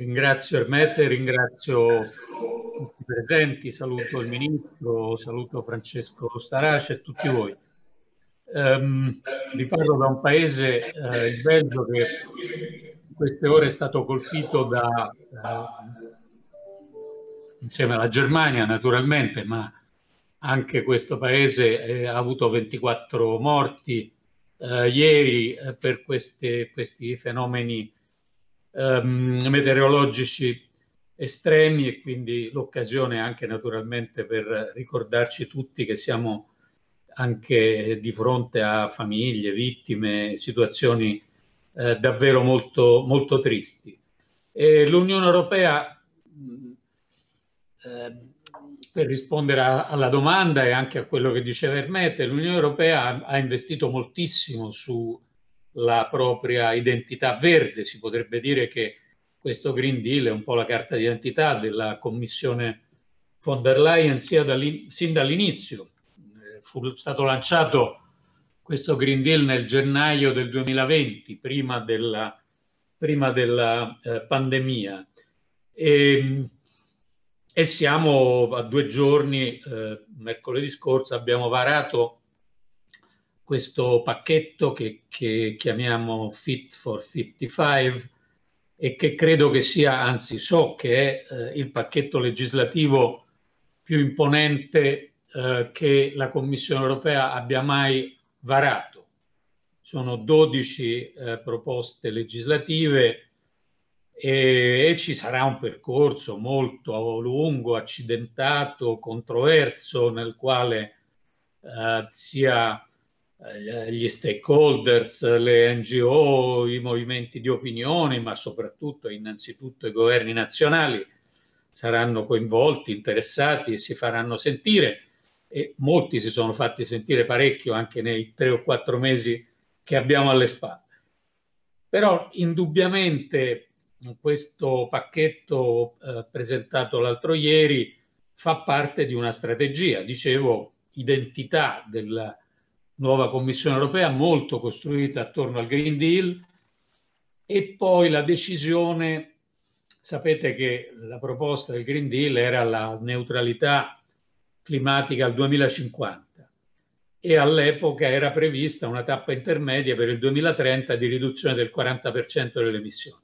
Ringrazio Ermete, ringrazio tutti i presenti, saluto il Ministro, saluto Francesco Starace e tutti voi. Um, vi parlo da un paese, eh, il Belgio, che in queste ore è stato colpito da, eh, insieme alla Germania naturalmente, ma anche questo paese eh, ha avuto 24 morti eh, ieri eh, per queste, questi fenomeni ehm, meteorologici estremi e quindi l'occasione anche naturalmente per ricordarci tutti che siamo anche di fronte a famiglie, vittime, situazioni eh, davvero molto, molto tristi. L'Unione Europea, mh, mm, eh, per rispondere a, alla domanda e anche a quello che diceva Ermete, l'Unione Europea ha, ha investito moltissimo su la propria identità verde. Si potrebbe dire che questo Green Deal è un po' la carta d'identità della Commissione von der Leyen dall'in- sin dall'inizio. Eh, fu stato lanciato questo Green Deal nel gennaio del 2020, prima della, prima della eh, pandemia. E, ehm, e, siamo a due giorni, eh, mercoledì scorso abbiamo varato questo pacchetto che, che chiamiamo Fit for 55 e che credo che sia, anzi so che è eh, il pacchetto legislativo più imponente eh, che la Commissione europea abbia mai varato. Sono 12 eh, proposte legislative e, e ci sarà un percorso molto lungo, accidentato, controverso, nel quale eh, sia gli stakeholders, le NGO, i movimenti di opinione, ma soprattutto e innanzitutto i governi nazionali saranno coinvolti, interessati e si faranno sentire e molti si sono fatti sentire parecchio anche nei tre o quattro mesi che abbiamo alle spalle. Però indubbiamente questo pacchetto eh, presentato l'altro ieri fa parte di una strategia, dicevo, identità della nuova Commissione europea molto costruita attorno al Green Deal e poi la decisione, sapete che la proposta del Green Deal era la neutralità climatica al 2050 e all'epoca era prevista una tappa intermedia per il 2030 di riduzione del 40% delle emissioni.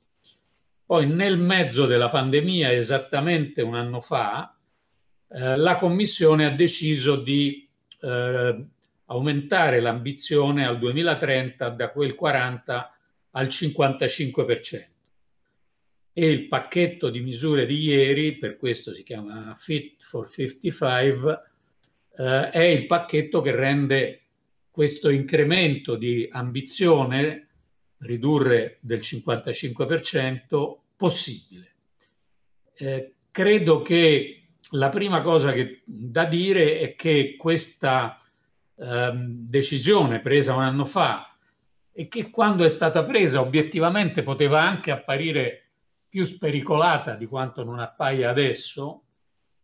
Poi nel mezzo della pandemia, esattamente un anno fa, eh, la Commissione ha deciso di eh, aumentare l'ambizione al 2030 da quel 40 al 55%. E il pacchetto di misure di ieri, per questo si chiama Fit for 55, eh, è il pacchetto che rende questo incremento di ambizione, ridurre del 55%, possibile. Eh, credo che la prima cosa che, da dire è che questa Ehm, decisione presa un anno fa e che quando è stata presa obiettivamente poteva anche apparire più spericolata di quanto non appaia adesso,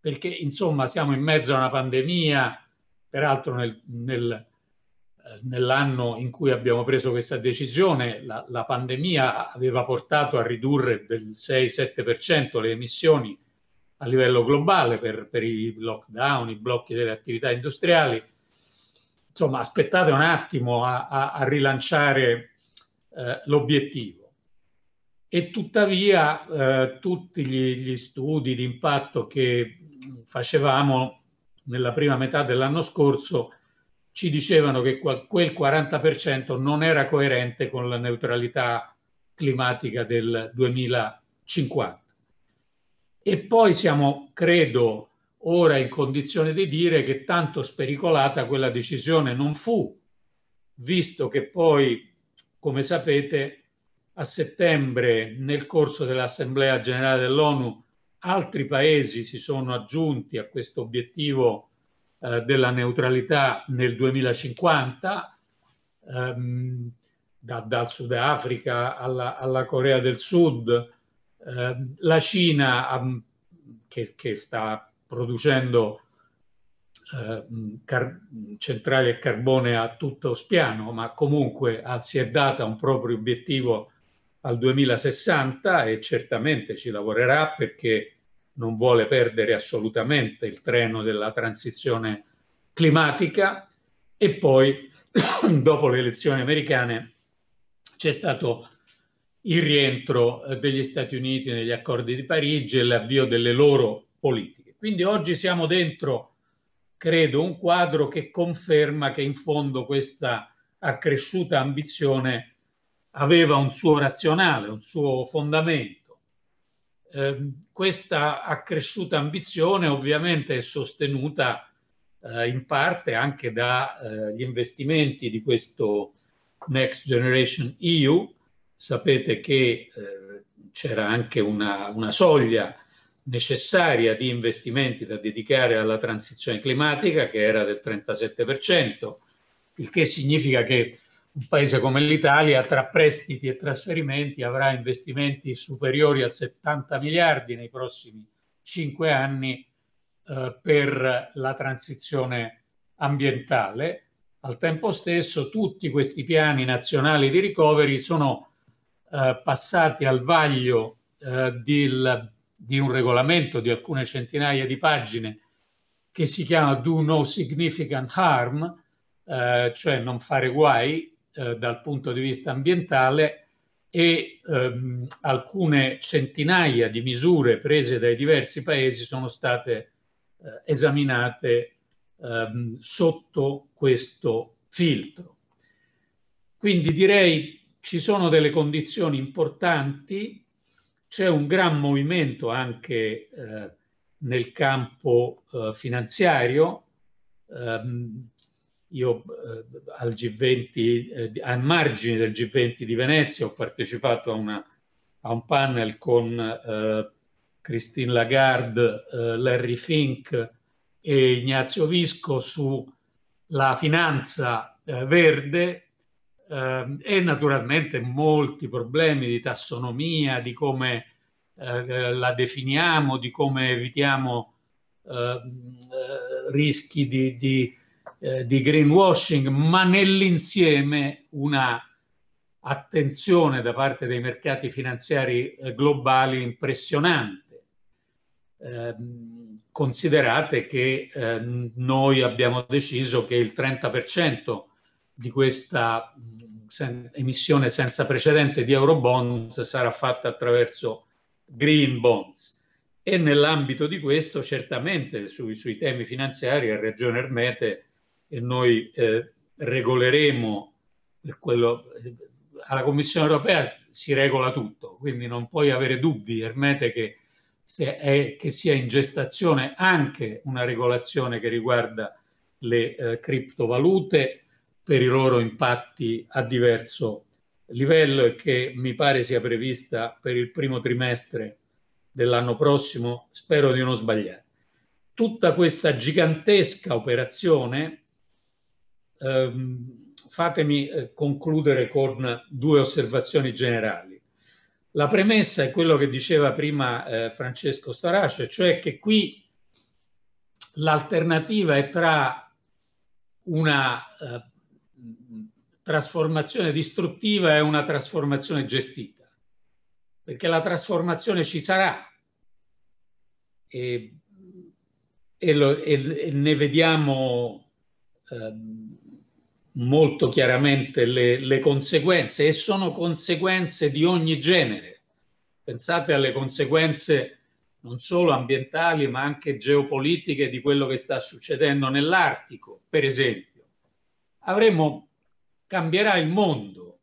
perché insomma siamo in mezzo a una pandemia, peraltro nel, nel, eh, nell'anno in cui abbiamo preso questa decisione la, la pandemia aveva portato a ridurre del 6-7% le emissioni a livello globale per, per, i lockdown, i blocchi delle attività industriali insomma, aspettate un attimo a, a, a rilanciare eh, l'obiettivo. E tuttavia eh, tutti gli, gli studi di impatto che facevamo nella prima metà dell'anno scorso ci dicevano che quel 40% non era coerente con la neutralità climatica del 2050. E poi siamo, credo, ora in condizione di dire che tanto spericolata quella decisione non fu, visto che poi, come sapete, a settembre nel corso dell'Assemblea generale dell'ONU altri paesi si sono aggiunti a questo obiettivo eh, della neutralità nel 2050, ehm, da, dal Sudafrica alla, alla, Corea del Sud, eh, la Cina ehm, che, che sta producendo eh, car- centrali a carbone a tutto spiano, ma comunque ha, ah, si è data un proprio obiettivo al 2060 e certamente ci lavorerà perché non vuole perdere assolutamente il treno della transizione climatica e poi dopo le elezioni americane c'è stato il rientro eh, degli Stati Uniti negli accordi di Parigi e l'avvio delle loro politiche. Quindi oggi siamo dentro, credo, un quadro che conferma che in fondo questa accresciuta ambizione aveva un suo razionale, un suo fondamento. Eh, questa accresciuta ambizione ovviamente è sostenuta eh, in parte anche dagli eh, investimenti di questo Next Generation EU. Sapete che eh, c'era anche una, una soglia necessaria di investimenti da dedicare alla transizione climatica, che era del 37%, il che significa che un paese come l'Italia tra prestiti e trasferimenti avrà investimenti superiori a 70 miliardi nei prossimi 5 anni eh, per la transizione ambientale. Al tempo stesso tutti questi piani nazionali di ricoveri sono eh, passati al vaglio eh, del di un regolamento di alcune centinaia di pagine che si chiama Do No Significant Harm, eh, cioè non fare guai eh, dal punto di vista ambientale e ehm, alcune centinaia di misure prese dai diversi paesi sono state eh, esaminate ehm, sotto questo filtro. Quindi direi ci sono delle condizioni importanti c'è un gran movimento anche eh, nel campo eh, finanziario. Um, io eh, al G20, eh, a margine del G20 di Venezia, ho partecipato a, una, a un panel con eh, Christine Lagarde, eh, Larry Fink e Ignazio Visco sulla finanza verde eh, e naturalmente molti problemi di tassonomia, di come eh, eh la definiamo, di come evitiamo ehm, eh, rischi di, di, eh, di greenwashing, ma nell'insieme una attenzione da parte dei mercati finanziari eh, globali impressionante. Eh, considerate che eh, noi abbiamo deciso che il 30% di questa mm, sen- emissione senza precedente di euro bonds sarà fatta attraverso green bonds. E nell'ambito di questo, certamente su, sui, temi finanziari, a Regione Ermete e noi eh, regoleremo per quello. Eh, alla Commissione europea si regola tutto, quindi non puoi avere dubbi, Ermete, che, è, che sia in gestazione anche una regolazione che riguarda le eh, criptovalute per i loro impatti a diverso livello e che mi pare sia prevista per il primo trimestre dell'anno prossimo, spero di non sbagliare. Tutta questa gigantesca operazione, ehm, fatemi eh, concludere con due osservazioni generali. La premessa è quello che diceva prima eh, Francesco Starace, cioè che qui l'alternativa è tra una eh, trasformazione distruttiva è una trasformazione gestita, perché la trasformazione ci sarà e, e, lo, e, e ne vediamo eh, molto chiaramente le, le conseguenze e sono conseguenze di ogni genere. Pensate alle conseguenze non solo ambientali ma anche geopolitiche di quello che sta succedendo nell'Artico, per esempio avremo, cambierà il mondo.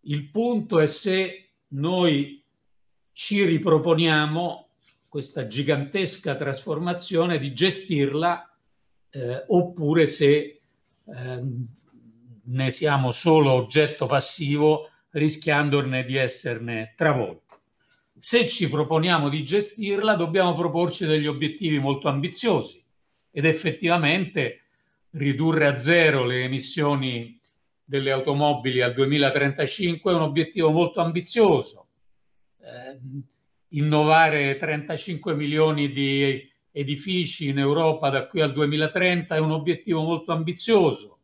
Il punto è se noi ci riproponiamo questa gigantesca trasformazione di gestirla eh, oppure se eh, ne siamo solo oggetto passivo rischiandone di esserne travolti. Se ci proponiamo di gestirla dobbiamo proporci degli obiettivi molto ambiziosi ed effettivamente ridurre a zero le emissioni delle automobili al 2035 è un obiettivo molto ambizioso. Eh, innovare 35 milioni di edifici in Europa da qui al 2030 è un obiettivo molto ambizioso.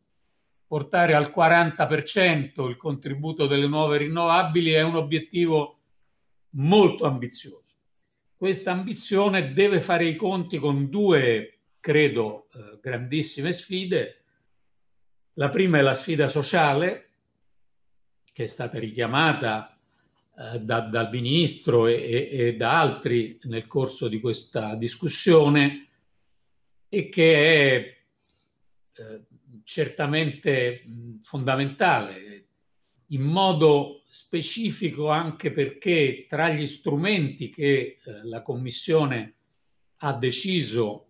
Portare al 40% il contributo delle nuove rinnovabili è un obiettivo molto ambizioso. Questa ambizione deve fare i conti con due credo, eh, grandissime sfide. La prima è la sfida sociale, che è stata richiamata eh, da, dal ministro e, e, e, da altri nel corso di questa discussione e che è eh, certamente fondamentale, in modo specifico anche perché tra gli strumenti che eh, la Commissione ha deciso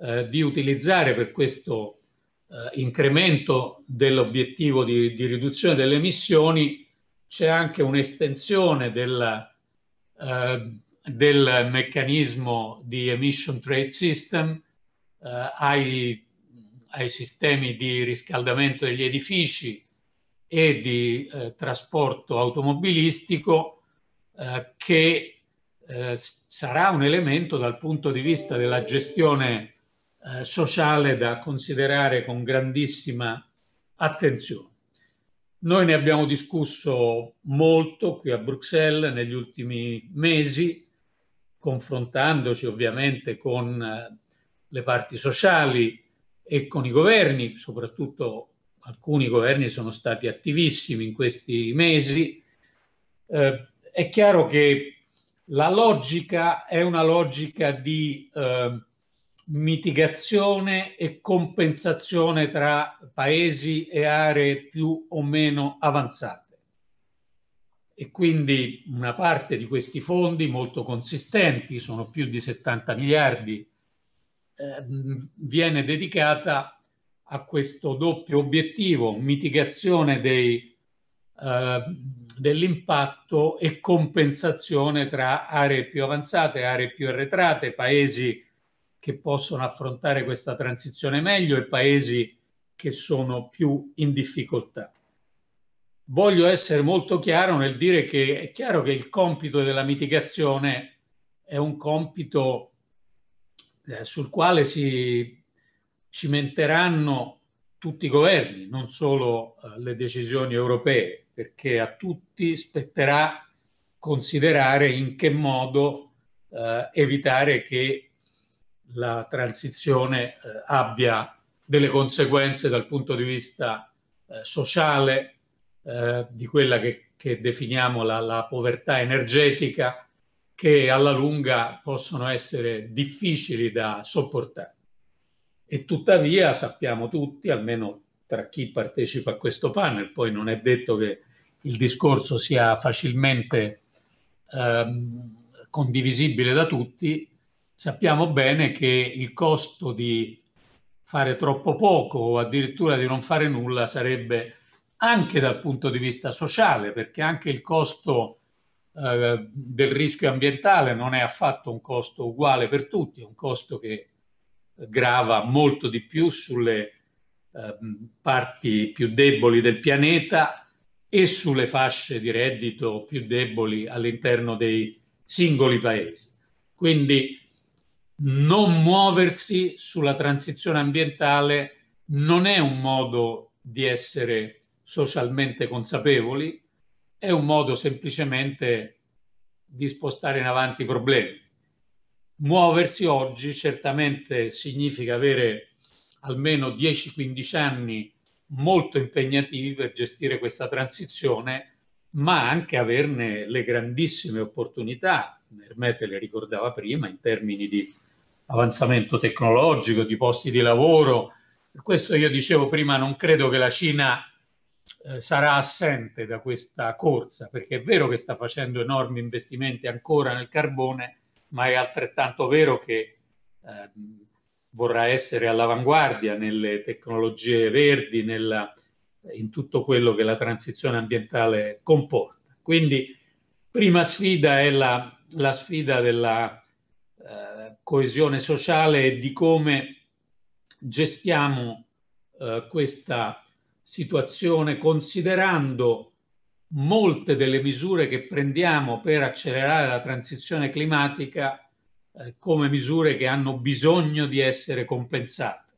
eh, di utilizzare per questo eh, incremento dell'obiettivo di, di, riduzione delle emissioni c'è anche un'estensione del, eh, del, meccanismo di Emission Trade System eh, ai, ai, sistemi di riscaldamento degli edifici e di eh, trasporto automobilistico che sarà un elemento dal punto di vista della gestione eh, sociale da considerare con grandissima attenzione. Noi ne abbiamo discusso molto qui a Bruxelles negli ultimi mesi, confrontandoci ovviamente con eh, le parti sociali e con i governi, soprattutto alcuni governi sono stati attivissimi in questi mesi. Eh, è chiaro che la logica è una logica di eh, mitigazione e compensazione tra paesi e aree più o meno avanzate. E quindi una parte di questi fondi molto consistenti, sono più di 70 miliardi, eh, viene dedicata a questo doppio obiettivo, mitigazione dei, eh, dell'impatto e compensazione tra aree più avanzate, aree più arretrate, paesi che possono affrontare questa transizione meglio e paesi che sono più in difficoltà. Voglio essere molto chiaro nel dire che è chiaro che il compito della mitigazione è un compito eh, sul quale si cimenteranno tutti i governi, non solo eh, le decisioni europee, perché a tutti spetterà considerare in che modo eh, evitare che la transizione eh, abbia delle conseguenze dal punto di vista eh, sociale, eh, di quella che, che definiamo la, la, povertà energetica, che alla lunga possono essere difficili da sopportare. E tuttavia sappiamo tutti, almeno tra chi partecipa a questo panel, poi non è detto che il discorso sia facilmente ehm, condivisibile da tutti, sappiamo bene che il costo di fare troppo poco o addirittura di non fare nulla sarebbe anche dal punto di vista sociale, perché anche il costo eh, del rischio ambientale non è affatto un costo uguale per tutti, è un costo che grava molto di più sulle ehm, parti più deboli del pianeta e sulle fasce di reddito più deboli all'interno dei singoli paesi. Quindi non muoversi sulla transizione ambientale non è un modo di essere socialmente consapevoli, è un modo semplicemente di spostare in avanti i problemi. Muoversi oggi certamente significa avere almeno 10-15 anni molto impegnativi per gestire questa transizione, ma anche averne le grandissime opportunità, Ermete le ricordava prima, in termini di avanzamento tecnologico, di posti di lavoro. Per questo io dicevo prima, non credo che la Cina eh, sarà assente da questa corsa, perché è vero che sta facendo enormi investimenti ancora nel carbone, ma è altrettanto vero che eh, vorrà essere all'avanguardia nelle tecnologie verdi, nella, in tutto quello che la transizione ambientale comporta. Quindi prima sfida è la, la sfida della coesione sociale e di come gestiamo eh, questa situazione considerando molte delle misure che prendiamo per accelerare la transizione climatica eh, come misure che hanno bisogno di essere compensate,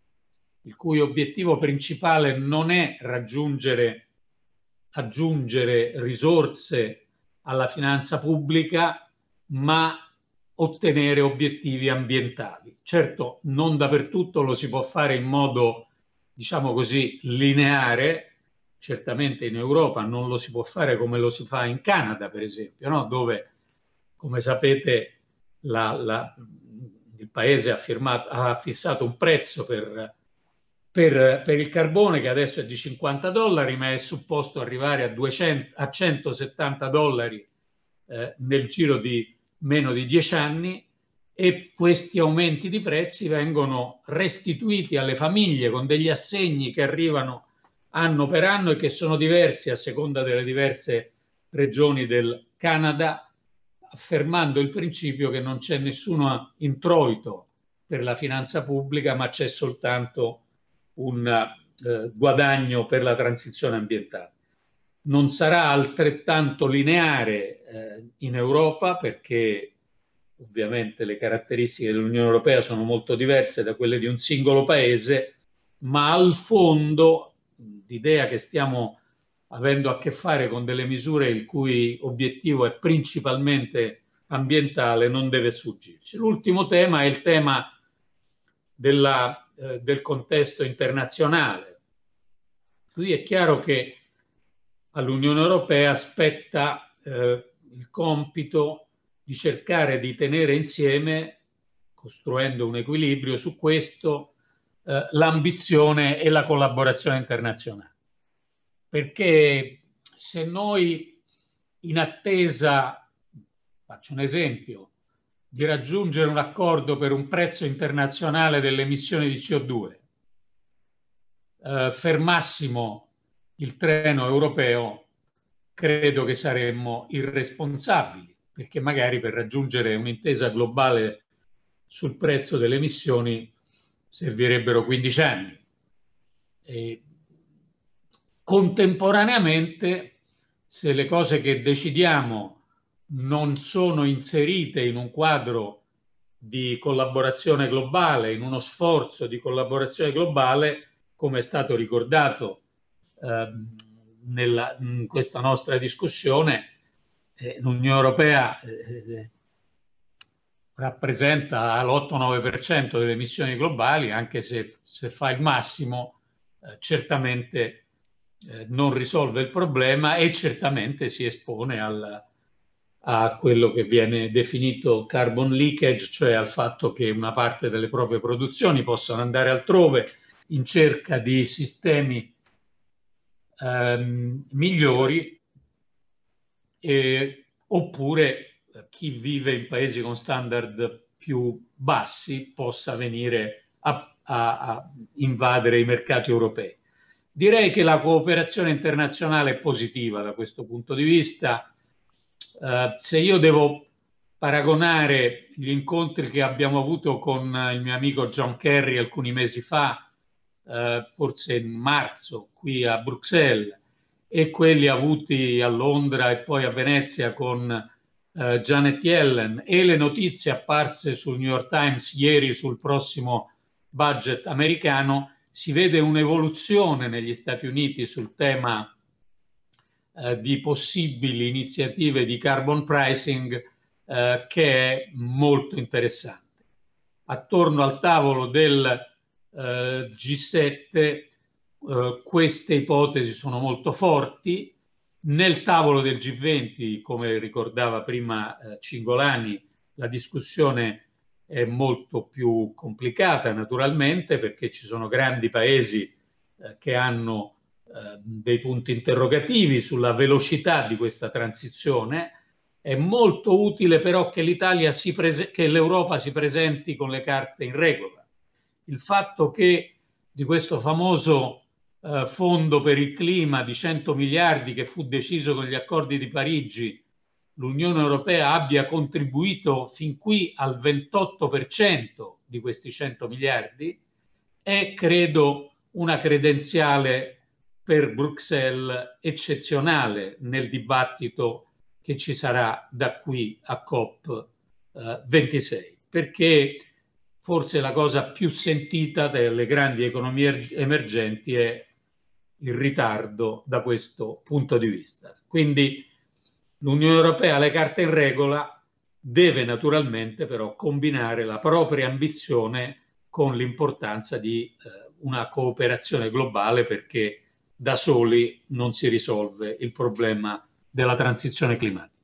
il cui obiettivo principale non è raggiungere, aggiungere risorse alla finanza pubblica, ma ottenere obiettivi ambientali. Certo, non dappertutto lo si può fare in modo, diciamo così, lineare, certamente in Europa non lo si può fare come lo si fa in Canada, per esempio, no? dove, come sapete, la, la, il paese ha, firmato, ha, fissato un prezzo per, per, per, il carbone che adesso è di 50 dollari, ma è supposto arrivare a, 200, a 170 dollari eh, nel giro di meno di dieci anni e questi aumenti di prezzi vengono restituiti alle famiglie con degli assegni che arrivano anno per anno e che sono diversi a seconda delle diverse regioni del Canada, affermando il principio che non c'è nessuno introito per la finanza pubblica, ma c'è soltanto un eh, guadagno per la transizione ambientale non sarà altrettanto lineare eh, in Europa perché ovviamente le caratteristiche dell'Unione Europea sono molto diverse da quelle di un singolo paese, ma al fondo l'idea che stiamo avendo a che fare con delle misure il cui obiettivo è principalmente ambientale non deve sfuggirci. L'ultimo tema è il tema della, eh, del contesto internazionale. Qui è chiaro che all'Unione Europea spetta eh, il compito di cercare di tenere insieme, costruendo un equilibrio su questo, eh, l'ambizione e la collaborazione internazionale. Perché se noi in attesa, faccio un esempio, di raggiungere un accordo per un prezzo internazionale delle emissioni di CO2, eh, fermassimo il treno europeo, credo che saremmo irresponsabili, perché magari per raggiungere un'intesa globale sul prezzo delle emissioni servirebbero 15 anni. E contemporaneamente, se le cose che decidiamo non sono inserite in un quadro di collaborazione globale, in uno sforzo di collaborazione globale, come è stato ricordato Ehm, nella, in questa nostra discussione, eh, l'Unione Europea eh, eh, rappresenta l'8-9% delle emissioni globali, anche se, se fa il massimo, eh, certamente eh, non risolve il problema e certamente si espone al, a quello che viene definito carbon leakage, cioè al fatto che una parte delle proprie produzioni possano andare altrove in cerca di sistemi ehm, migliori, eh, oppure chi vive in paesi con standard più bassi possa venire a, a, a invadere i mercati europei. Direi che la cooperazione internazionale è positiva da questo punto di vista. Eh, se io devo paragonare gli incontri che abbiamo avuto con il mio amico John Kerry alcuni mesi fa eh, forse in marzo qui a Bruxelles e quelli avuti a Londra e poi a Venezia con eh, Janet Yellen e le notizie apparse sul New York Times ieri sul prossimo budget americano, si vede un'evoluzione negli Stati Uniti sul tema eh, di possibili iniziative di carbon pricing eh, che è molto interessante. Attorno al tavolo del eh, G7 eh, queste ipotesi sono molto forti. Nel tavolo del G20, come ricordava prima eh, Cingolani, la discussione è molto più complicata naturalmente perché ci sono grandi paesi eh, che hanno eh, dei punti interrogativi sulla velocità di questa transizione. È molto utile però che l'Italia si prese- che l'Europa si presenti con le carte in regola il fatto che di questo famoso eh, fondo per il clima di 100 miliardi che fu deciso con gli accordi di Parigi, l'Unione Europea abbia contribuito fin qui al 28% di questi 100 miliardi, è credo una credenziale per Bruxelles eccezionale nel dibattito che ci sarà da qui a COP26, eh, perché forse la cosa più sentita delle grandi economie emergenti è il ritardo da questo punto di vista. Quindi l'Unione Europea le carte in regola deve naturalmente però combinare la propria ambizione con l'importanza di eh, una cooperazione globale perché da soli non si risolve il problema della transizione climatica.